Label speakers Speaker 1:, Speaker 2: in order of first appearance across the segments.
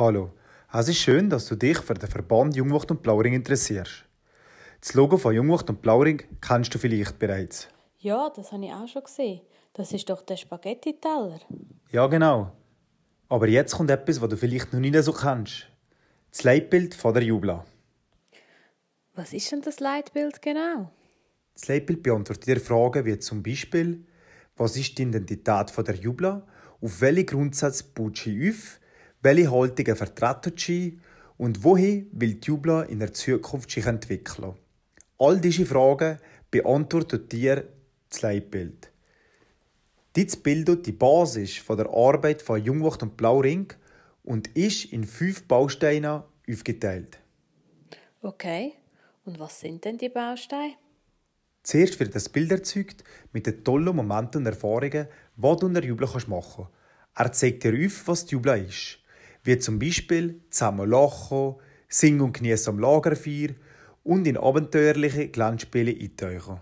Speaker 1: Hallo, es ist schön, dass du dich für den Verband Jungwucht und Blauring interessierst. Das Logo von Jungwucht und Blauring kennst du vielleicht bereits.
Speaker 2: Ja, das habe ich auch schon gesehen. Das ist doch der Spaghetti-Teller.
Speaker 1: Ja, genau. Aber jetzt kommt etwas, was du vielleicht noch nicht so kennst. Das Leitbild von der Jubla.
Speaker 2: Was ist denn das Leitbild genau?
Speaker 1: Das Leitbild beantwortet dir Fragen wie zum Beispiel, was ist die Identität von der Jubla, auf welche Grundsätze baut sie auf, welche Haltungen vertreten sie und wohin will Jubla in der Zukunft sich entwickeln. All diese Fragen beantwortet dir das Leitbild. Dies bildet die Basis der Arbeit von Jungwacht und Blauring und ist in fünf Bausteine aufgeteilt.
Speaker 2: Okay, und was sind denn die Bausteine?
Speaker 1: Zuerst wird das Bild erzeugt mit den tollen Momenten und Erfahrungen, die du in der Jubel machen kannst. Er zeigt dir auf, was die Jubel ist wie zum Beispiel «Zusammen lachen», «Singen und genießen am Lagerfeuer» und in abenteuerliche Glanzspiele eintauchen.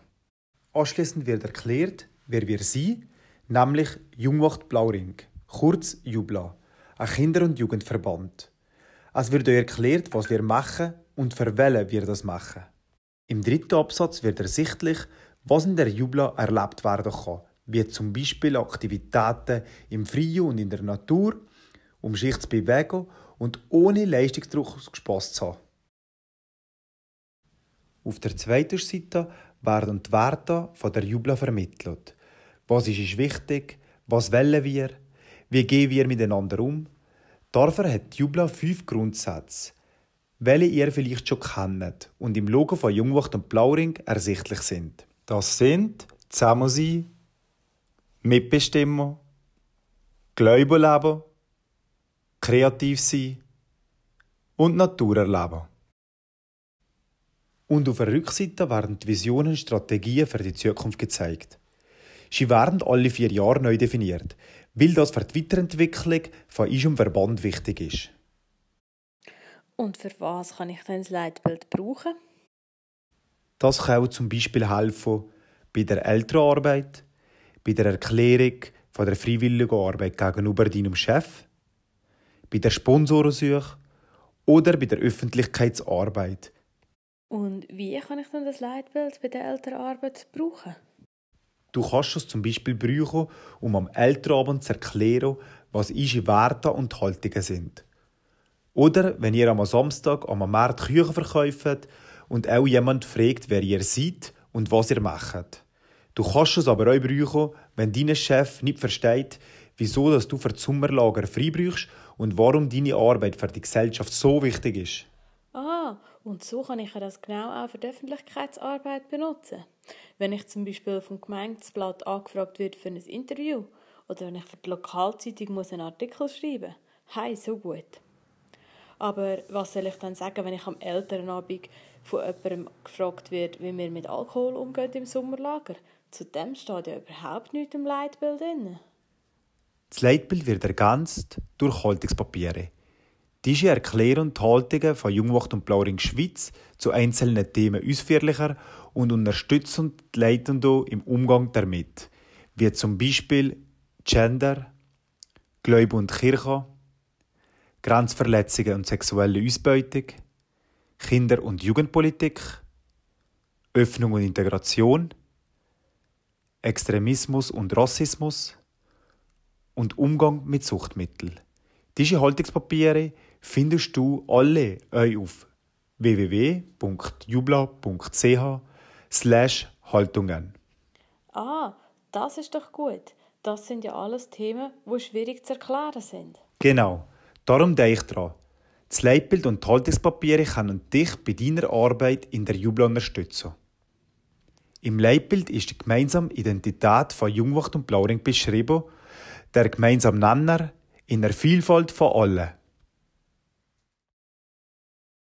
Speaker 1: Anschließend wird erklärt, wer wir sind, nämlich Jungwacht Blauring, kurz Jubla, ein Kinder- und Jugendverband. Es wird euch erklärt, was wir machen und für welchen wir das machen. Im dritten Absatz wird ersichtlich, was in der Jubla erlebt werden kann, wie zum Beispiel Aktivitäten im Freien und in der Natur um sich zu bewegen und ohne Leistungsdruck Spass zu haben. Auf der zweiten Seite werden die Werte von der Jubla vermittelt. Was ist uns wichtig? Was wollen wir? Wie gehen wir miteinander um? Dafür hat die Jubla fünf Grundsätze, welche ihr vielleicht schon kennt und im Logo von Jungwacht und Blauring ersichtlich sind. Das sind zusammen sein, mitbestimmen, Gläubeleben, kreativ sein und Natur erleben. Und auf der Rückseite werden die Visionen und Strategien für die Zukunft gezeigt. Sie werden alle vier Jahre neu definiert, weil das für die Weiterentwicklung von unserem Verband wichtig ist.
Speaker 2: Und für was kann ich denn das Leitbild brauchen?
Speaker 1: Das kann auch zum Beispiel helfen bei der Elternarbeit, bei der Erklärung von der freiwilligen Arbeit gegenüber deinem Chef bei der Sponsorensuche oder bei der Öffentlichkeitsarbeit.
Speaker 2: Und wie kann ich dann das Leitbild bei der Elternarbeit brauchen?
Speaker 1: Du kannst es zum Beispiel brauchen, um am Elternabend zu erklären, was unsere Werte und Haltungen sind. Oder wenn ihr am Samstag am Markt Küche verkauft und auch jemand fragt, wer ihr seid und was ihr macht. Du kannst es aber auch brauchen, wenn dein Chef nicht versteht, wieso dass du für das Sommerlager frei brauchst und warum deine Arbeit für die Gesellschaft so wichtig ist.
Speaker 2: Ah, und so kann ich das genau auch für die Öffentlichkeitsarbeit benutzen. Wenn ich zum Beispiel vom Gemeindeblatt angefragt wird für ein Interview oder wenn ich für die Lokalzeitung muss einen Artikel schreiben muss. so gut. Aber was soll ich dann sagen, wenn ich am Elternabend von jemandem gefragt wird, wie wir mit Alkohol umgeht im Sommerlager? Zu dem steht ja überhaupt nichts im Leitbild drin.
Speaker 1: Das Leitbild wird ergänzt durch Haltungspapiere. Diese erklären die Haltungen von Jungwacht und Blauring Schweiz zu einzelnen Themen ausführlicher und unterstützen die Leitenden im Umgang damit, wie zum Beispiel Gender, Gläube und Kirche, Grenzverletzungen und sexuelle Ausbeutung, Kinder- und Jugendpolitik, Öffnung und Integration, Extremismus und Rassismus, und Umgang mit Suchtmitteln. Diese Haltungspapiere findest du alle äh, auf www.jubla.ch slash Haltungen.
Speaker 2: Ah, das ist doch gut. Das sind ja alles Themen, die schwierig zu erklären sind.
Speaker 1: Genau, darum denke ich daran. Das Leitbild und die Haltungspapiere können dich bei deiner Arbeit in der Jubla unterstützen. Im Leitbild ist die gemeinsame Identität von Jungwacht und Blauring beschrieben der gemeinsame Nenner in der Vielfalt von allen.